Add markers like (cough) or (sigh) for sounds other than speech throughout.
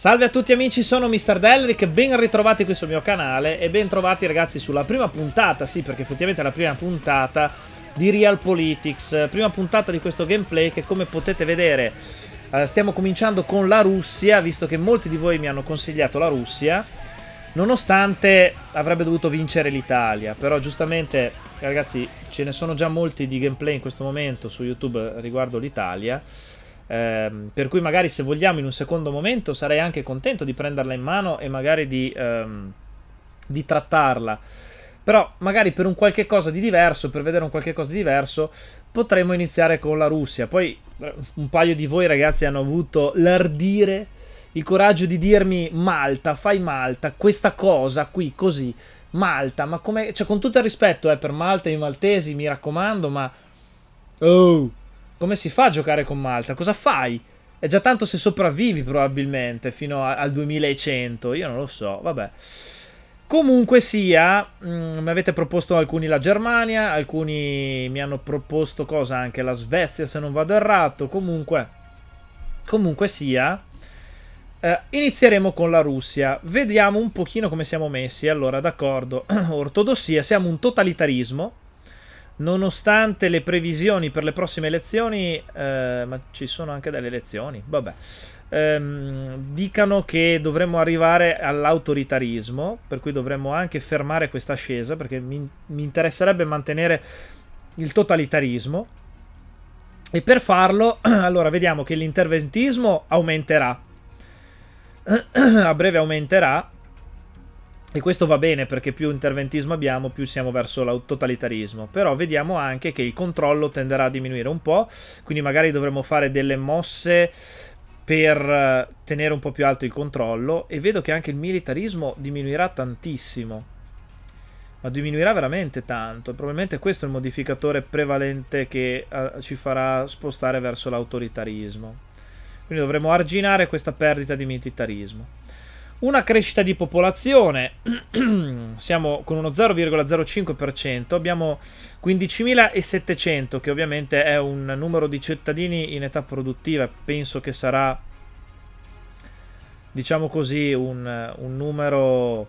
Salve a tutti amici, sono Mr. Delric, ben ritrovati qui sul mio canale e ben trovati ragazzi sulla prima puntata, sì perché effettivamente è la prima puntata di Real Politics, prima puntata di questo gameplay che come potete vedere eh, stiamo cominciando con la Russia, visto che molti di voi mi hanno consigliato la Russia, nonostante avrebbe dovuto vincere l'Italia, però giustamente ragazzi ce ne sono già molti di gameplay in questo momento su YouTube riguardo l'Italia, Ehm, per cui magari se vogliamo in un secondo momento sarei anche contento di prenderla in mano e magari di, ehm, di trattarla. Però magari per un qualche cosa di diverso, per vedere un qualche cosa di diverso, potremmo iniziare con la Russia. Poi eh, un paio di voi ragazzi hanno avuto l'ardire, il coraggio di dirmi Malta, fai Malta, questa cosa qui, così. Malta, ma come... Cioè con tutto il rispetto eh, per Malta e i maltesi, mi raccomando, ma... Oh, come si fa a giocare con Malta? Cosa fai? È già tanto se sopravvivi probabilmente fino a, al 2100, io non lo so, vabbè. Comunque sia, mh, mm, mi avete proposto alcuni la Germania, alcuni mi hanno proposto cosa anche la Svezia se non vado errato, comunque, comunque sia... Eh, inizieremo con la Russia, vediamo un pochino come siamo messi, allora d'accordo, (clears throat) ortodossia, siamo un totalitarismo, nonostante le previsioni per le prossime elezioni, eh, ma ci sono anche delle elezioni, vabbè, ehm, dicano che dovremmo arrivare all'autoritarismo, per cui dovremmo anche fermare questa ascesa, perché mi, mi interesserebbe mantenere il totalitarismo. E per farlo, (clears throat) allora vediamo che l'interventismo aumenterà, (clears throat) a breve aumenterà, e questo va bene perché più interventismo abbiamo, più siamo verso il totalitarismo. Però vediamo anche che il controllo tenderà a diminuire un po', quindi magari dovremo fare delle mosse per eh, tenere un po' più alto il controllo e vedo che anche il militarismo diminuirà tantissimo. Ma diminuirà veramente tanto. Probabilmente questo è il modificatore prevalente che uh, ci farà spostare verso l'autoritarismo. Quindi dovremo arginare questa perdita di militarismo. Una crescita di popolazione, (clears throat) siamo con uno 0,05%, abbiamo 15.700 che ovviamente è un numero di cittadini in età produttiva, penso che sarà diciamo così un, un numero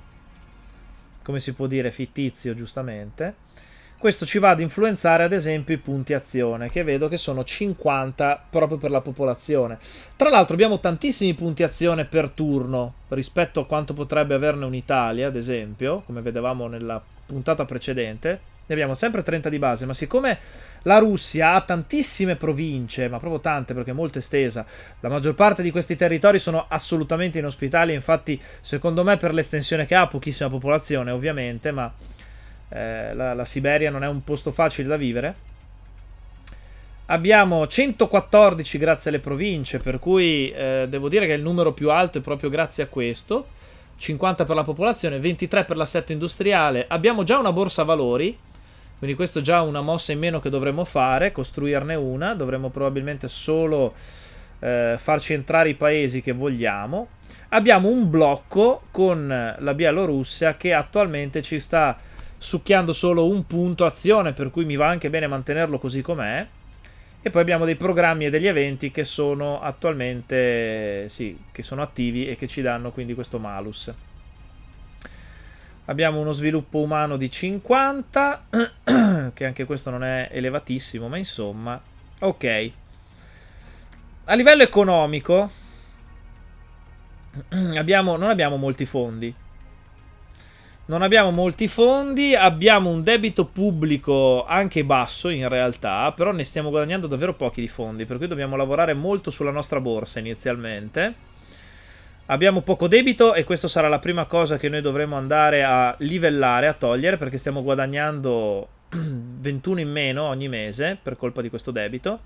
come si può dire fittizio giustamente. Questo ci va ad influenzare ad esempio i punti azione, che vedo che sono 50 proprio per la popolazione. Tra l'altro abbiamo tantissimi punti azione per turno rispetto a quanto potrebbe averne un'Italia, ad esempio, come vedevamo nella puntata precedente. Ne abbiamo sempre 30 di base, ma siccome la Russia ha tantissime province, ma proprio tante perché è molto estesa, la maggior parte di questi territori sono assolutamente inospitali, infatti secondo me per l'estensione che ha, pochissima popolazione ovviamente, ma eh, la, la Siberia non è un posto facile da vivere. Abbiamo 114 grazie alle province, per cui eh, devo dire che il numero più alto è proprio grazie a questo. 50 per la popolazione, 23 per l'assetto industriale. Abbiamo già una borsa valori, quindi questo è già una mossa in meno che dovremmo fare, costruirne una. Dovremmo probabilmente solo eh, farci entrare i paesi che vogliamo. Abbiamo un blocco con la Bielorussia che attualmente ci sta succhiando solo un punto azione, per cui mi va anche bene mantenerlo così com'è. E poi abbiamo dei programmi e degli eventi che sono attualmente sì, che sono attivi e che ci danno quindi questo malus. Abbiamo uno sviluppo umano di 50, (clears throat) che anche questo non è elevatissimo, ma insomma, ok. A livello economico (clears throat) abbiamo, non abbiamo molti fondi non abbiamo molti fondi, abbiamo un debito pubblico anche basso in realtà, però ne stiamo guadagnando davvero pochi di fondi, per cui dobbiamo lavorare molto sulla nostra borsa inizialmente. Abbiamo poco debito e questa sarà la prima cosa che noi dovremo andare a livellare, a togliere, perché stiamo guadagnando 21 (clears throat) in meno ogni mese per colpa di questo debito.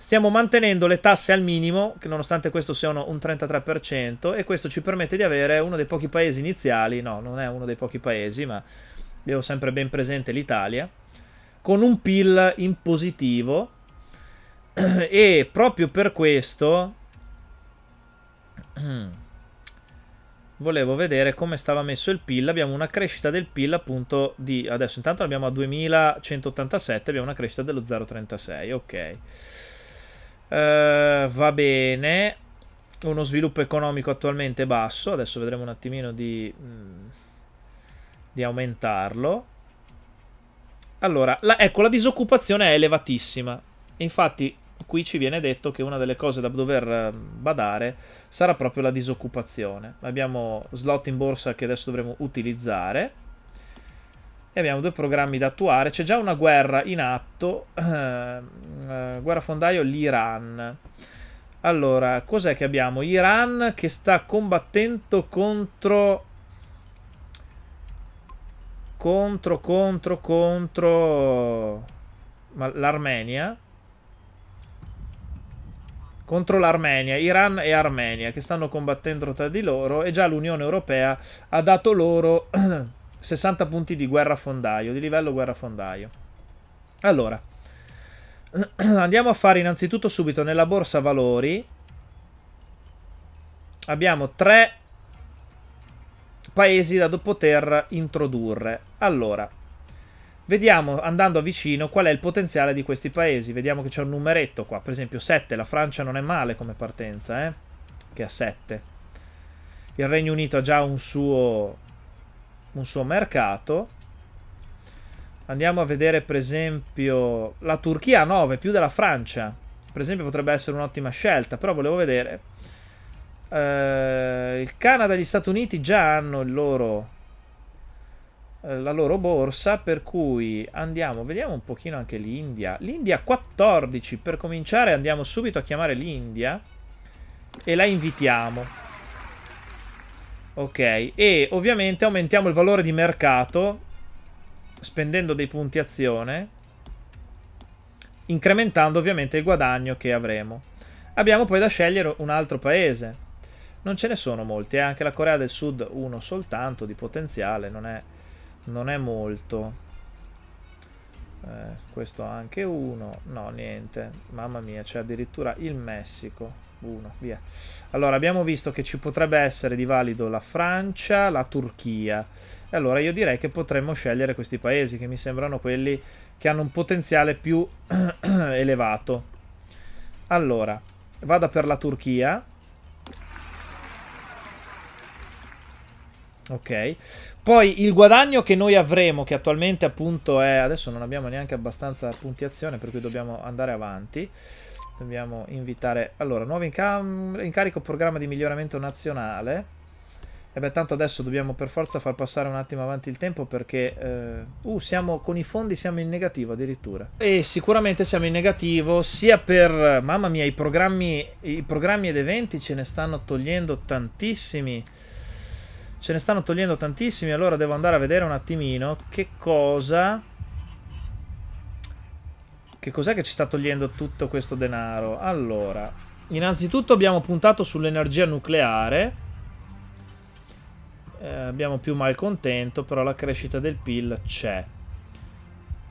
Stiamo mantenendo le tasse al minimo, che nonostante questo siano un 33%, e questo ci permette di avere uno dei pochi paesi iniziali, no, non è uno dei pochi paesi, ma avevo sempre ben presente l'Italia, con un PIL in positivo, (clears throat) e proprio per questo (clears throat) volevo vedere come stava messo il PIL. Abbiamo una crescita del PIL appunto di adesso intanto l'abbiamo a 2187, abbiamo una crescita dello 0,36, ok. Uh, va bene. Uno sviluppo economico attualmente basso. Adesso vedremo un attimino di, mm, di aumentarlo. Allora, la, ecco, la disoccupazione è elevatissima. Infatti, qui ci viene detto che una delle cose da dover mm, badare sarà proprio la disoccupazione. Abbiamo slot in borsa che adesso dovremo utilizzare e abbiamo due programmi da attuare. C'è già una guerra in atto, eh, eh, guerra fondaio, l'Iran. Allora, cos'è che abbiamo? Iran che sta combattendo contro... contro, contro, contro... l'Armenia? contro l'Armenia, Iran e Armenia che stanno combattendo tra di loro e già l'Unione Europea ha dato loro (clears throat) 60 punti di guerra fondaio, di livello guerra fondaio. Allora, (clears throat) andiamo a fare innanzitutto subito nella borsa valori. Abbiamo tre paesi da poter introdurre. Allora, vediamo andando a vicino qual è il potenziale di questi paesi. Vediamo che c'è un numeretto qua, per esempio 7, la Francia non è male come partenza, eh? che ha 7. Il Regno Unito ha già un suo un suo mercato. Andiamo a vedere per esempio la Turchia 9 più della Francia. Per esempio potrebbe essere un'ottima scelta, però volevo vedere. Eh, il Canada e gli Stati Uniti già hanno il loro eh, la loro borsa, per cui andiamo, vediamo un pochino anche l'India. L'India 14, per cominciare andiamo subito a chiamare l'India e la invitiamo. Ok, e ovviamente aumentiamo il valore di mercato spendendo dei punti azione, incrementando ovviamente il guadagno che avremo. Abbiamo poi da scegliere un altro paese. Non ce ne sono molti, eh? anche la Corea del Sud uno soltanto di potenziale, non è, non è molto. Eh, questo anche uno, no niente, mamma mia, c'è addirittura il Messico. 1, via. Allora, abbiamo visto che ci potrebbe essere di valido la Francia, la Turchia. E allora io direi che potremmo scegliere questi paesi, che mi sembrano quelli che hanno un potenziale più (clears throat) elevato. Allora, vada per la Turchia. Ok, poi il guadagno che noi avremo, che attualmente appunto è... Adesso non abbiamo neanche abbastanza punti azione, per cui dobbiamo andare avanti. Dobbiamo invitare... Allora, nuovo incarico programma di miglioramento nazionale. E beh, tanto adesso dobbiamo per forza far passare un attimo avanti il tempo perché... Eh, uh, siamo con i fondi, siamo in negativo addirittura. E sicuramente siamo in negativo sia per... Mamma mia, i programmi, i programmi ed eventi ce ne stanno togliendo tantissimi. Ce ne stanno togliendo tantissimi, allora devo andare a vedere un attimino che cosa che cos'è che ci sta togliendo tutto questo denaro? Allora, innanzitutto abbiamo puntato sull'energia nucleare. Eh, abbiamo più malcontento, però la crescita del PIL c'è.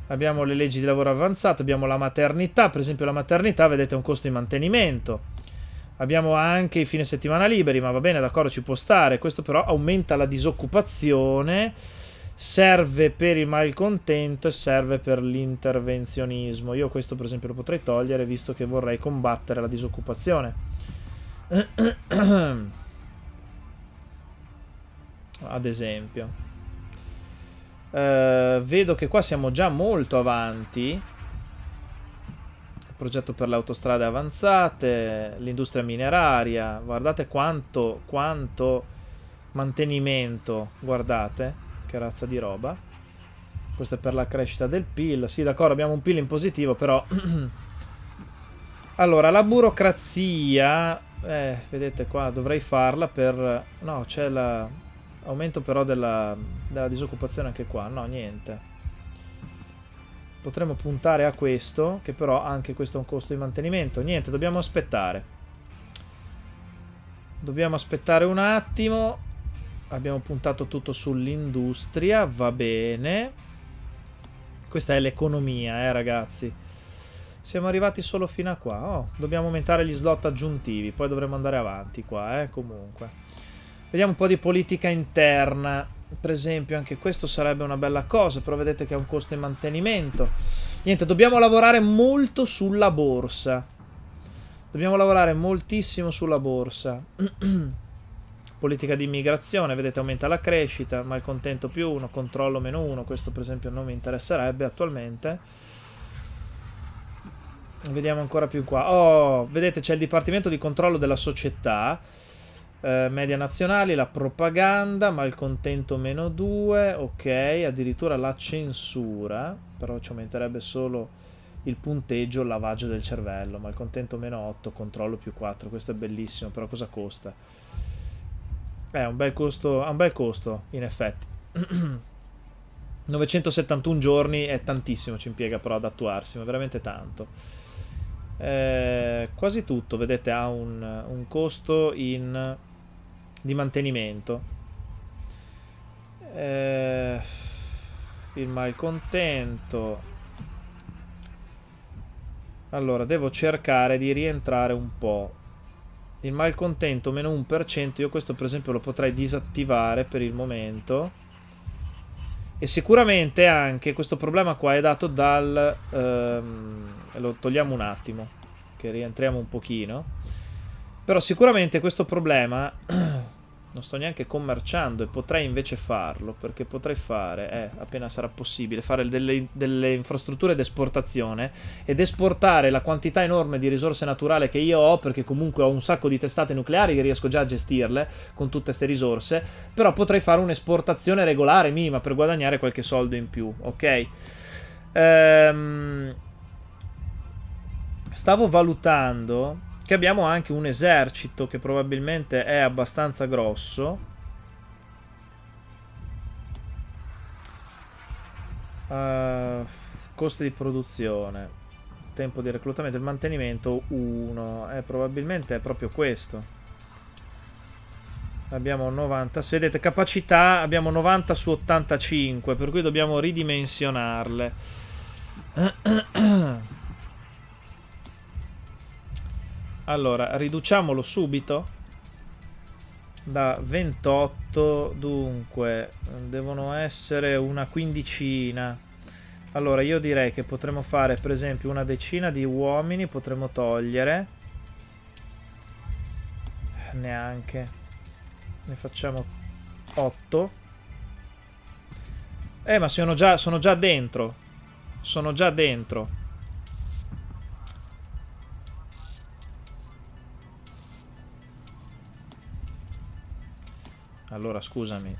Abbiamo le leggi di lavoro avanzate, abbiamo la maternità, per esempio la maternità, vedete, è un costo di mantenimento. Abbiamo anche i fine settimana liberi, ma va bene, d'accordo, ci può stare. Questo però aumenta la disoccupazione serve per il malcontento e serve per l'intervenzionismo. Io questo per esempio lo potrei togliere visto che vorrei combattere la disoccupazione. (clears throat) Ad esempio. Eh, vedo che qua siamo già molto avanti. Progetto per le autostrade avanzate, l'industria mineraria. Guardate quanto, quanto mantenimento, guardate che razza di roba. Questo è per la crescita del PIL. Sì, d'accordo, abbiamo un PIL in positivo, però... (clears throat) allora, la burocrazia... Eh, vedete qua, dovrei farla per... No, c'è la... però della, della disoccupazione anche qua. No, niente potremmo puntare a questo, che però anche questo è un costo di mantenimento. Niente, dobbiamo aspettare. Dobbiamo aspettare un attimo abbiamo puntato tutto sull'industria, va bene. Questa è l'economia, eh, ragazzi. Siamo arrivati solo fino a qua. Oh, dobbiamo aumentare gli slot aggiuntivi, poi dovremo andare avanti qua, eh, comunque. Vediamo un po' di politica interna. Per esempio, anche questo sarebbe una bella cosa, però vedete che ha un costo in mantenimento. Niente, dobbiamo lavorare molto sulla borsa. Dobbiamo lavorare moltissimo sulla borsa. (clears throat) Politica di immigrazione, vedete aumenta la crescita, malcontento più 1, controllo meno 1, questo per esempio non mi interesserebbe attualmente. Vediamo ancora più qua. Oh, vedete c'è il Dipartimento di Controllo della Società, eh, Media Nazionali, la propaganda, malcontento meno 2, ok, addirittura la censura, però ci aumenterebbe solo il punteggio, il lavaggio del cervello, malcontento meno 8, controllo più 4, questo è bellissimo, però cosa costa? Eh, un bel costo, ha un bel costo, in effetti. 971 (clears throat) giorni è tantissimo, ci impiega però ad attuarsi, ma veramente tanto. Eh, quasi tutto, vedete, ha un, un costo in, di mantenimento. Eh, il malcontento. Allora, devo cercare di rientrare un po' il malcontento meno 1%, io questo per esempio lo potrei disattivare per il momento. E sicuramente anche questo problema qua è dato dal... Ehm, lo togliamo un attimo, che rientriamo un pochino. Però sicuramente questo problema non sto neanche commerciando e potrei invece farlo perché potrei fare, eh, appena sarà possibile, fare delle, delle infrastrutture d'esportazione ed esportare la quantità enorme di risorse naturali che io ho perché comunque ho un sacco di testate nucleari che riesco già a gestirle con tutte queste risorse, però potrei fare un'esportazione regolare minima per guadagnare qualche soldo in più, ok? Ehm, stavo valutando che abbiamo anche un esercito che probabilmente è abbastanza grosso. Uh, eh, costi di produzione, tempo di reclutamento e mantenimento 1. Eh, probabilmente è proprio questo. Abbiamo 90, se vedete capacità abbiamo 90 su 85, per cui dobbiamo ridimensionarle. (clears throat) Allora, riduciamolo subito. Da 28, dunque, devono essere una quindicina. Allora, io direi che potremmo fare, per esempio, una decina di uomini, potremmo togliere. Neanche. Ne facciamo 8. Eh, ma sono già, sono già dentro. Sono già dentro. Allora scusami.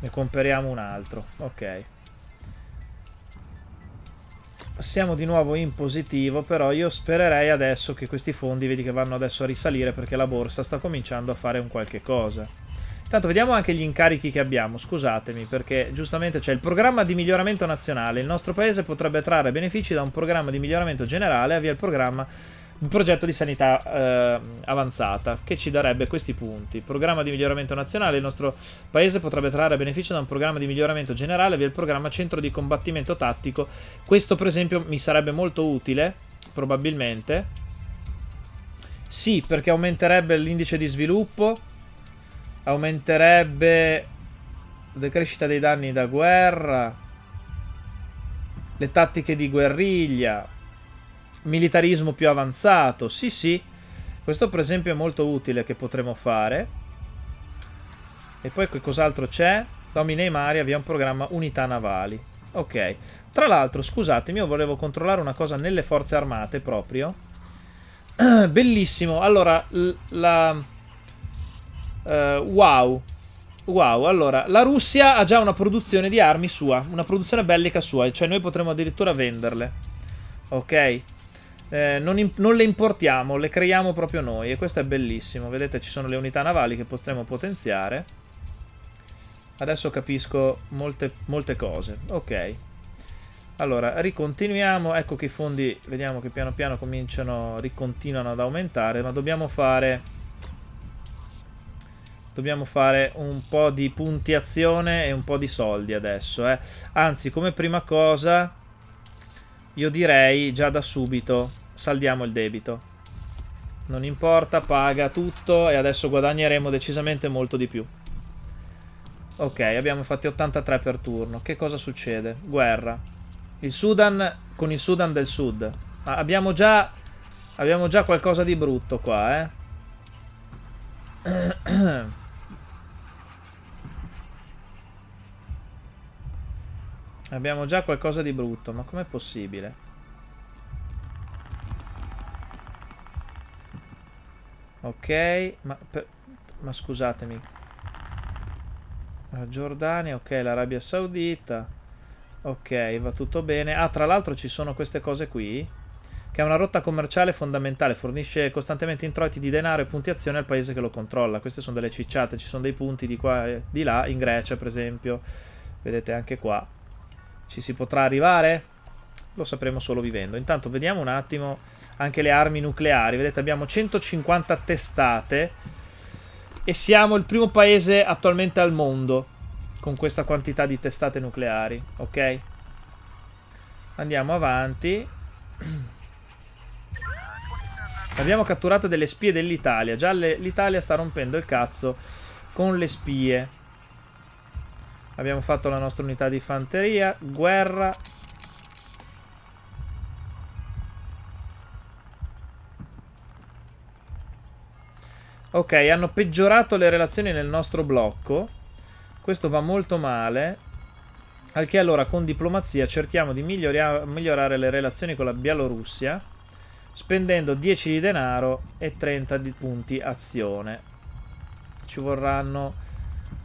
Ne comperiamo un altro. Ok. Siamo di nuovo in positivo, però io spererei adesso che questi fondi, vedi che vanno adesso a risalire perché la borsa sta cominciando a fare un qualche cosa. Intanto vediamo anche gli incarichi che abbiamo, scusatemi, perché giustamente c'è il programma di miglioramento nazionale. Il nostro paese potrebbe trarre benefici da un programma di miglioramento generale, avvia il programma un progetto di sanità eh, avanzata che ci darebbe questi punti. Programma di miglioramento nazionale, il nostro paese potrebbe trarre beneficio da un programma di miglioramento generale, via il programma centro di combattimento tattico. Questo per esempio mi sarebbe molto utile, probabilmente. Sì, perché aumenterebbe l'indice di sviluppo, aumenterebbe la decrescita dei danni da guerra, le tattiche di guerriglia, militarismo più avanzato. Sì, sì. Questo per esempio è molto utile che potremo fare. E poi cos'altro c'è? i Mari abbiamo un programma unità navali. Ok. Tra l'altro, scusatemi, io volevo controllare una cosa nelle forze armate proprio. (clears throat) Bellissimo. Allora, la... Uh, wow. Wow, allora, la Russia ha già una produzione di armi sua, una produzione bellica sua, cioè noi potremmo addirittura venderle. Ok? eh, non, non, le importiamo, le creiamo proprio noi e questo è bellissimo. Vedete ci sono le unità navali che potremo potenziare. Adesso capisco molte, molte cose. Ok. Allora, ricontinuiamo. Ecco che i fondi, vediamo che piano piano cominciano, ricontinuano ad aumentare, ma dobbiamo fare... Dobbiamo fare un po' di punti azione e un po' di soldi adesso, eh. Anzi, come prima cosa io direi già da subito saldiamo il debito. Non importa, paga tutto e adesso guadagneremo decisamente molto di più. Ok, abbiamo fatti 83 per turno. Che cosa succede? Guerra. Il Sudan con il Sudan del Sud. Ah, abbiamo già... Abbiamo già qualcosa di brutto qua, eh. (clears throat) Abbiamo già qualcosa di brutto, ma com'è possibile? Ok, ma, per, ma scusatemi. La Giordania, ok, l'Arabia Saudita. Ok, va tutto bene. Ah, tra l'altro ci sono queste cose qui, che è una rotta commerciale fondamentale, fornisce costantemente introiti di denaro e punti azione al paese che lo controlla. Queste sono delle cicciate, ci sono dei punti di qua e di là, in Grecia per esempio. Vedete anche qua. Ci si potrà arrivare? Lo sapremo solo vivendo. Intanto vediamo un attimo anche le armi nucleari. Vedete abbiamo 150 testate e siamo il primo paese attualmente al mondo con questa quantità di testate nucleari. Ok? Andiamo avanti. (clears throat) Abbiamo catturato delle spie dell'Italia. Già l'Italia sta rompendo il cazzo con le spie. Abbiamo fatto la nostra unità di fanteria. Guerra. Ok, hanno peggiorato le relazioni nel nostro blocco. Questo va molto male. Al che allora con diplomazia cerchiamo di migliorare le relazioni con la Bielorussia spendendo 10 di denaro e 30 di punti azione. Ci vorranno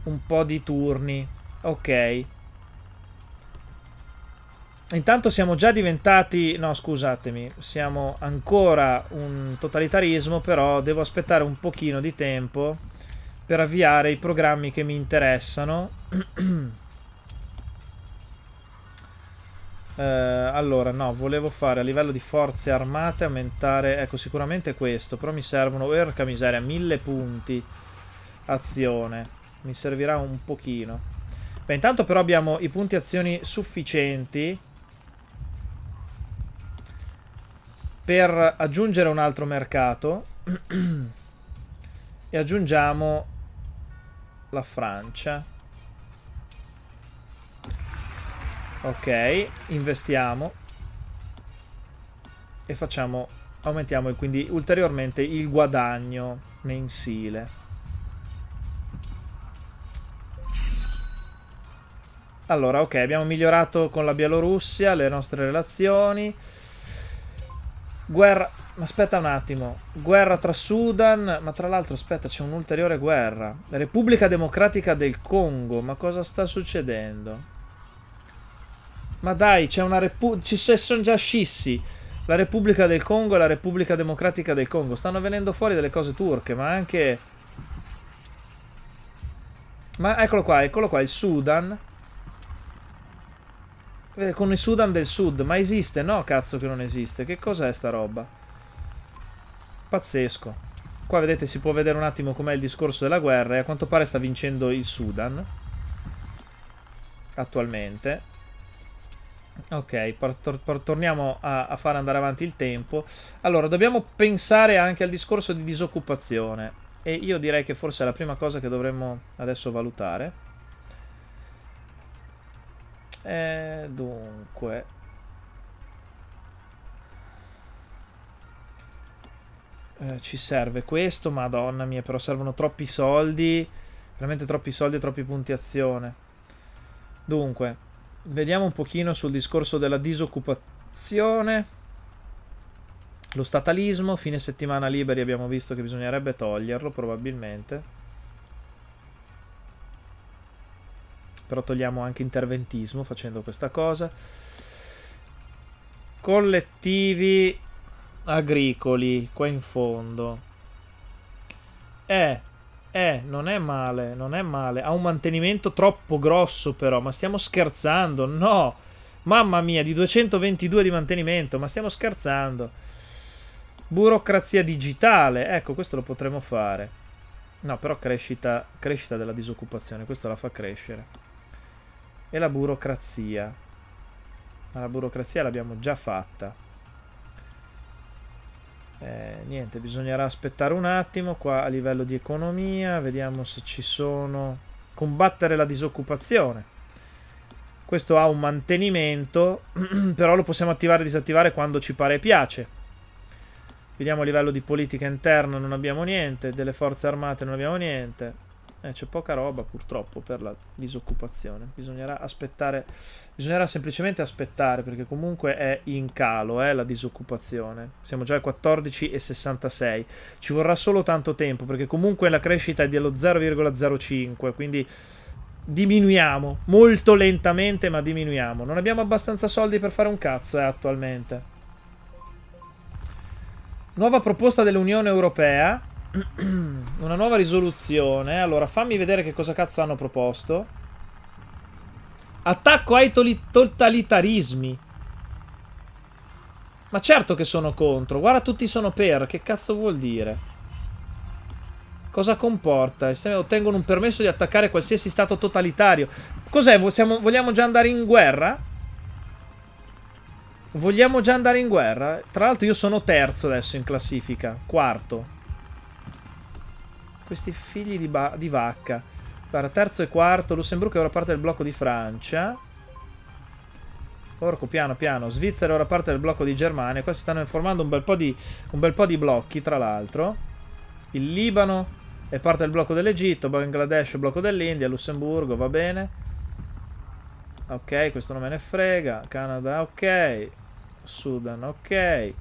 un po' di turni Ok. Intanto siamo già diventati... No, scusatemi. Siamo ancora un totalitarismo, però devo aspettare un pochino di tempo per avviare i programmi che mi interessano. (clears throat) eh, allora, no, volevo fare a livello di forze armate aumentare... Ecco, sicuramente questo, però mi servono... Erca miseria, mille punti. Azione. Mi servirà un pochino. Beh, intanto però abbiamo i punti azioni sufficienti per aggiungere un altro mercato (clears throat) e aggiungiamo la Francia. Ok, investiamo e facciamo, aumentiamo quindi ulteriormente il guadagno mensile. Allora, ok, abbiamo migliorato con la Bielorussia le nostre relazioni. Guerra... Aspetta un attimo. Guerra tra Sudan... Ma tra l'altro, aspetta, c'è un'ulteriore guerra. Repubblica Democratica del Congo. Ma cosa sta succedendo? Ma dai, c'è una repubblica... Ci sono già scissi. La Repubblica del Congo e la Repubblica Democratica del Congo. Stanno venendo fuori delle cose turche, ma anche... Ma eccolo qua, eccolo qua, il Sudan eh, con il Sudan del Sud. Ma esiste? No, cazzo che non esiste. Che cos'è sta roba? Pazzesco. Qua vedete si può vedere un attimo com'è il discorso della guerra e a quanto pare sta vincendo il Sudan. Attualmente. Ok, torniamo a, a far andare avanti il tempo. Allora, dobbiamo pensare anche al discorso di disoccupazione. E io direi che forse è la prima cosa che dovremmo adesso valutare. E eh, dunque. Eh, ci serve questo, madonna mia, però servono troppi soldi. Veramente troppi soldi e troppi punti azione. Dunque, vediamo un pochino sul discorso della disoccupazione. Lo statalismo, fine settimana liberi abbiamo visto che bisognerebbe toglierlo probabilmente. però togliamo anche interventismo facendo questa cosa. Collettivi agricoli, qua in fondo. Eh, eh, non è male, non è male. Ha un mantenimento troppo grosso però, ma stiamo scherzando, no! Mamma mia, di 222 di mantenimento, ma stiamo scherzando. Burocrazia digitale, ecco, questo lo potremmo fare. No, però crescita, crescita della disoccupazione, questo la fa crescere e la burocrazia. Ma la burocrazia l'abbiamo già fatta. Eh, niente, bisognerà aspettare un attimo qua a livello di economia, vediamo se ci sono... Combattere la disoccupazione. Questo ha un mantenimento, (clears throat) però lo possiamo attivare e disattivare quando ci pare e piace. Vediamo a livello di politica interna non abbiamo niente, delle forze armate non abbiamo niente. Eh, c'è poca roba purtroppo per la disoccupazione. Bisognerà aspettare, bisognerà semplicemente aspettare perché comunque è in calo eh, la disoccupazione. Siamo già al 14,66. Ci vorrà solo tanto tempo perché comunque la crescita è dello 0,05, quindi diminuiamo molto lentamente ma diminuiamo. Non abbiamo abbastanza soldi per fare un cazzo eh, attualmente. Nuova proposta dell'Unione Europea (clears throat) Una nuova risoluzione. Allora, fammi vedere che cosa cazzo hanno proposto. Attacco ai totalitarismi. Ma certo che sono contro. Guarda, tutti sono per. Che cazzo vuol dire? Cosa comporta? ottengono un permesso di attaccare qualsiasi stato totalitario. Cos'è? Vogliamo già andare in guerra? Vogliamo già andare in guerra? Tra l'altro io sono terzo adesso in classifica. Quarto. Questi figli di, di vacca. Guarda, terzo e quarto, Lussemburgo è ora parte del blocco di Francia. Porco, piano piano. Svizzera è ora parte del blocco di Germania. Qua si stanno formando un bel po' di, bel po di blocchi, tra l'altro. Il Libano è parte del blocco dell'Egitto, Bangladesh è blocco dell'India, Lussemburgo, va bene. Ok, questo non me ne frega. Canada, ok. Sudan, ok.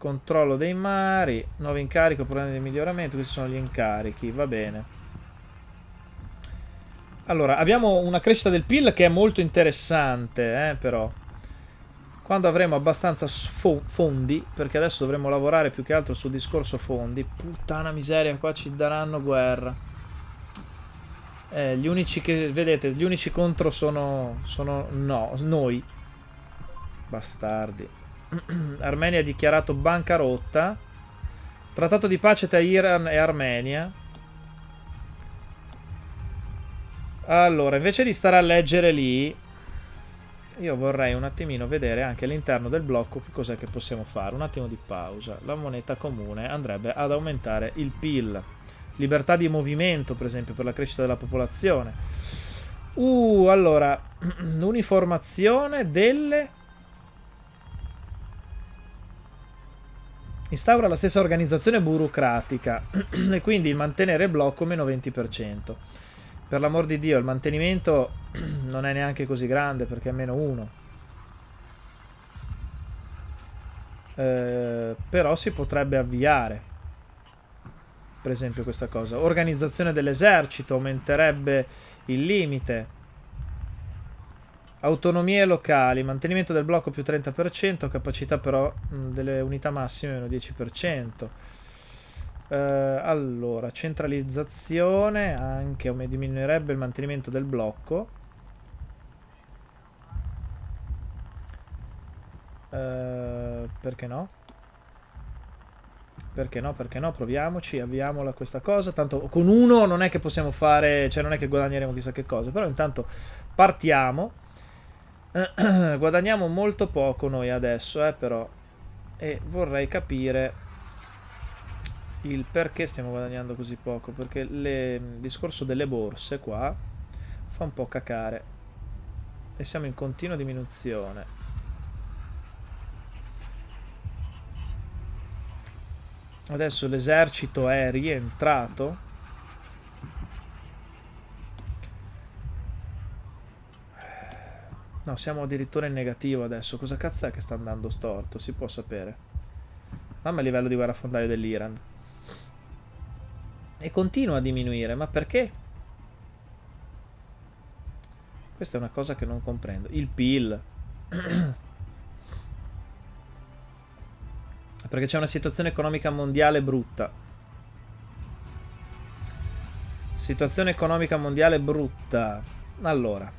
Controllo dei mari, nuovo incarico, problemi di miglioramento, questi sono gli incarichi, va bene. Allora, abbiamo una crescita del PIL che è molto interessante, eh, però. Quando avremo abbastanza fondi, perché adesso dovremo lavorare più che altro sul discorso fondi. Puttana miseria, qua ci daranno guerra. Eh, gli unici che, vedete, gli unici contro sono, sono no, noi. Bastardi. (clears throat) Armenia ha dichiarato bancarotta. Trattato di pace tra Iran e Armenia. Allora, invece di stare a leggere lì, io vorrei un attimino vedere anche all'interno del blocco che cos'è che possiamo fare. Un attimo di pausa. La moneta comune andrebbe ad aumentare il PIL. Libertà di movimento, per esempio, per la crescita della popolazione. Uh, allora, (clears throat) uniformazione delle instaura la stessa organizzazione burocratica (clears throat) e quindi il mantenere il blocco meno 20%. Per l'amor di Dio, il mantenimento (clears throat) non è neanche così grande perché è meno 1. Eh, però si potrebbe avviare per esempio questa cosa organizzazione dell'esercito aumenterebbe il limite Autonomie locali, mantenimento del blocco più 30%, capacità però mh, delle unità massime meno 10%. Eh, allora, centralizzazione anche come diminuirebbe il mantenimento del blocco. Eh, perché no? Perché no, perché no, proviamoci, avviamola questa cosa. Tanto con uno non è che possiamo fare, cioè non è che guadagneremo chissà che cosa, però intanto partiamo. (clears throat) Guadagniamo molto poco noi adesso, eh, però. E vorrei capire il perché stiamo guadagnando così poco. Perché le, il discorso delle borse qua fa un po' cacare. E siamo in continua diminuzione. Adesso l'esercito è rientrato No, siamo addirittura in negativo adesso. Cosa cazzo è che sta andando storto? Si può sapere. Mamma il livello di guerra guerrafondaio dell'Iran. E continua a diminuire, ma perché? Questa è una cosa che non comprendo. Il PIL. (clears throat) perché c'è una situazione economica mondiale brutta. Situazione economica mondiale brutta. Allora.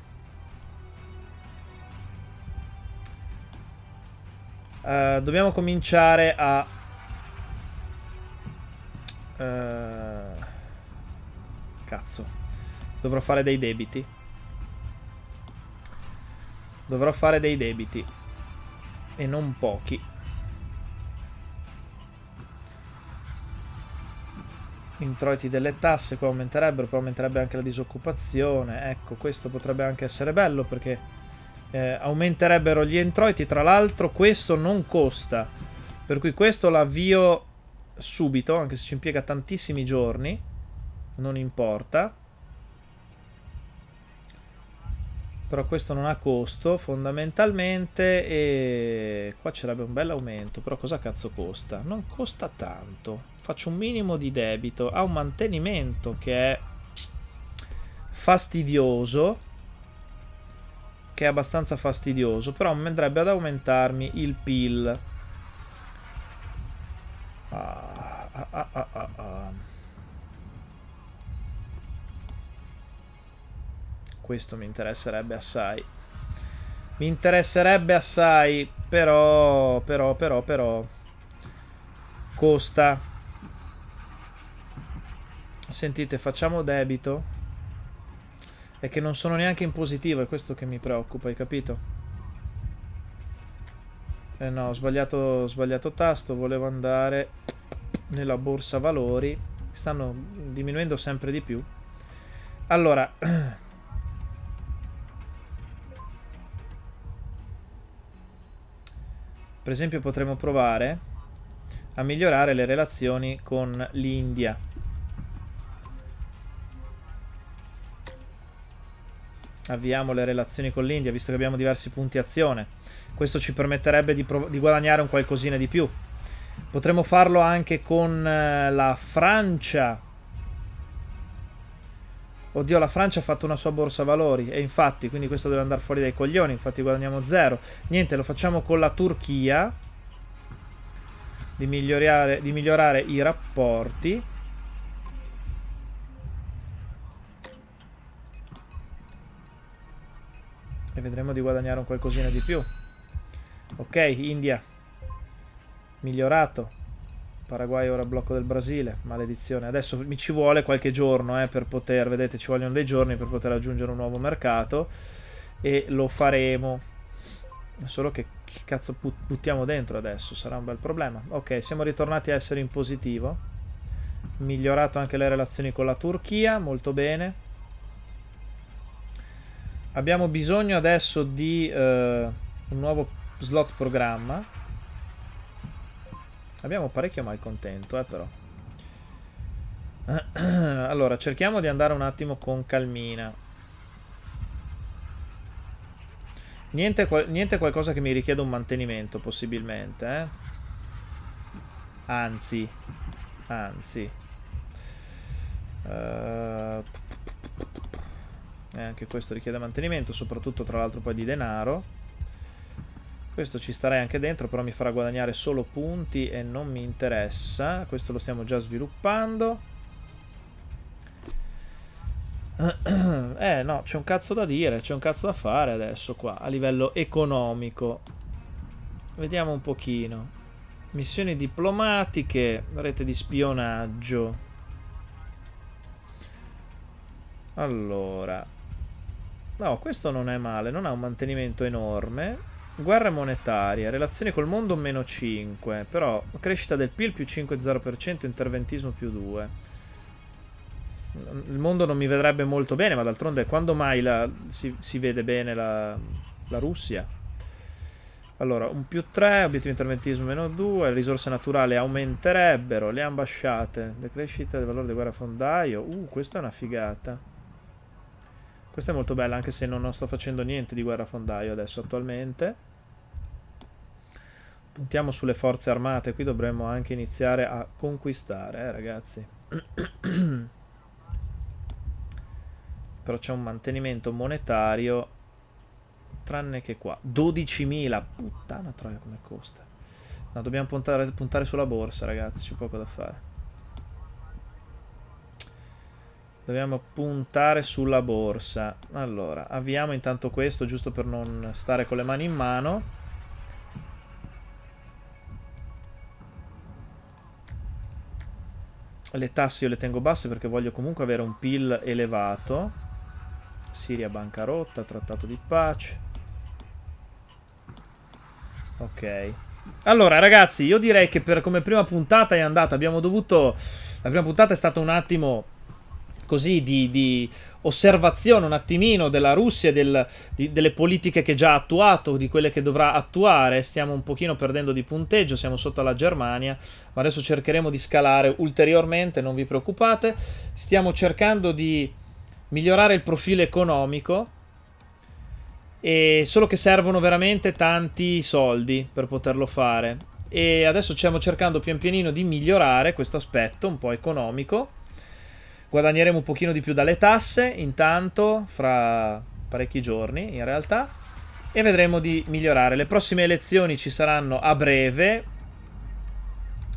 Uh, dobbiamo cominciare a... Uh, cazzo. Dovrò fare dei debiti. Dovrò fare dei debiti. E non pochi. introiti delle tasse, poi aumenterebbero, poi aumenterebbe anche la disoccupazione. Ecco, questo potrebbe anche essere bello perché eh, aumenterebbero gli introiti. Tra l'altro questo non costa, per cui questo l'avvio subito, anche se ci impiega tantissimi giorni, non importa. Però questo non ha costo fondamentalmente e qua c'erebbe un bel aumento, però cosa cazzo costa? Non costa tanto, faccio un minimo di debito, ha un mantenimento che è fastidioso che è abbastanza fastidioso, però mi andrebbe ad aumentarmi il PIL. Ah ah ah, ah, ah, ah, Questo mi interesserebbe assai. Mi interesserebbe assai, però, però, però, però... Costa. Sentite, facciamo debito è che non sono neanche in positivo, è questo che mi preoccupa, hai capito? Eh no, ho sbagliato, ho sbagliato tasto, volevo andare nella borsa valori. Stanno diminuendo sempre di più. Allora... (clears throat) Per esempio potremmo provare a migliorare le relazioni con l'India. avviamo le relazioni con l'India, visto che abbiamo diversi punti azione. Questo ci permetterebbe di, di guadagnare un qualcosina di più. Potremmo farlo anche con eh, la Francia. Oddio, la Francia ha fatto una sua borsa valori. E infatti, quindi questo deve andare fuori dai coglioni. Infatti guadagniamo zero. Niente, lo facciamo con la Turchia. Di migliorare, di migliorare i rapporti. e vedremo di guadagnare un qualcosina di più. Ok, India. Migliorato. Paraguay ora blocco del Brasile. Maledizione. Adesso mi ci vuole qualche giorno eh, per poter, vedete, ci vogliono dei giorni per poter aggiungere un nuovo mercato. E lo faremo. Solo che che cazzo buttiamo dentro adesso? Sarà un bel problema. Ok, siamo ritornati a essere in positivo. Migliorato anche le relazioni con la Turchia, molto bene abbiamo bisogno adesso di uh, un nuovo slot programma. Abbiamo parecchio malcontento, eh, però. (clears throat) allora, cerchiamo di andare un attimo con calmina. Niente, niente qualcosa che mi richieda un mantenimento, possibilmente, eh? Anzi, anzi. Uh, e eh, anche questo richiede mantenimento, soprattutto tra l'altro poi di denaro. Questo ci starei anche dentro, però mi farà guadagnare solo punti e non mi interessa. Questo lo stiamo già sviluppando. (clears throat) Eh no, c'è un cazzo da dire, c'è un cazzo da fare adesso qua, a livello economico. Vediamo un pochino. Missioni diplomatiche, rete di spionaggio. Allora, No, questo non è male, non ha un mantenimento enorme. Guerre monetarie, relazioni col mondo meno 5, però crescita del PIL più 5,0%, interventismo più 2. Il mondo non mi vedrebbe molto bene, ma d'altronde quando mai la, si, si, vede bene la, la Russia? Allora, un più 3, obiettivo interventismo meno 2, risorse naturali aumenterebbero, le ambasciate, decrescita del valore del guerrafondaio, uh, questa è una figata. Questa è molto bella, anche se non, sto facendo niente di guerra fondaio adesso attualmente. Puntiamo sulle forze armate, qui dovremmo anche iniziare a conquistare, eh, ragazzi. (clears throat) Però c'è un mantenimento monetario, tranne che qua. 12.000, puttana troia come costa. No, dobbiamo puntare, puntare sulla borsa, ragazzi, c'è poco da fare. Dobbiamo puntare sulla borsa. Allora, avviamo intanto questo, giusto per non stare con le mani in mano. Le tasse io le tengo basse perché voglio comunque avere un PIL elevato. Siria bancarotta, trattato di pace. Ok. Allora ragazzi, io direi che per come prima puntata è andata, abbiamo dovuto... La prima puntata è stata un attimo così di, di osservazione un attimino della Russia, del, di, delle politiche che già ha attuato, di quelle che dovrà attuare. Stiamo un pochino perdendo di punteggio, siamo sotto la Germania, ma adesso cercheremo di scalare ulteriormente, non vi preoccupate. Stiamo cercando di migliorare il profilo economico. E solo che servono veramente tanti soldi per poterlo fare e adesso stiamo cercando pian pianino di migliorare questo aspetto un po' economico guadagneremo un pochino di più dalle tasse intanto fra parecchi giorni in realtà e vedremo di migliorare le prossime elezioni ci saranno a breve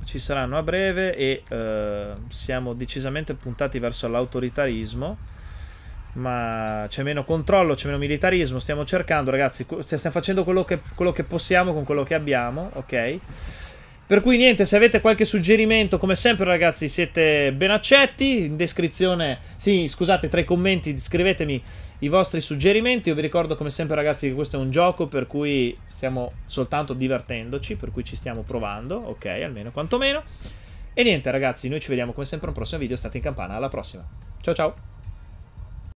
ci saranno a breve e eh, siamo decisamente puntati verso l'autoritarismo ma c'è meno controllo, c'è meno militarismo, stiamo cercando ragazzi, cioè, stiamo facendo quello che, quello che possiamo con quello che abbiamo, ok? Per cui niente, se avete qualche suggerimento, come sempre ragazzi, siete ben accetti. In descrizione, sì, scusate, tra i commenti scrivetemi i vostri suggerimenti. Io vi ricordo come sempre ragazzi che questo è un gioco per cui stiamo soltanto divertendoci, per cui ci stiamo provando, ok, almeno quantomeno. E niente ragazzi, noi ci vediamo come sempre in un prossimo video, state in campana, alla prossima. Ciao ciao!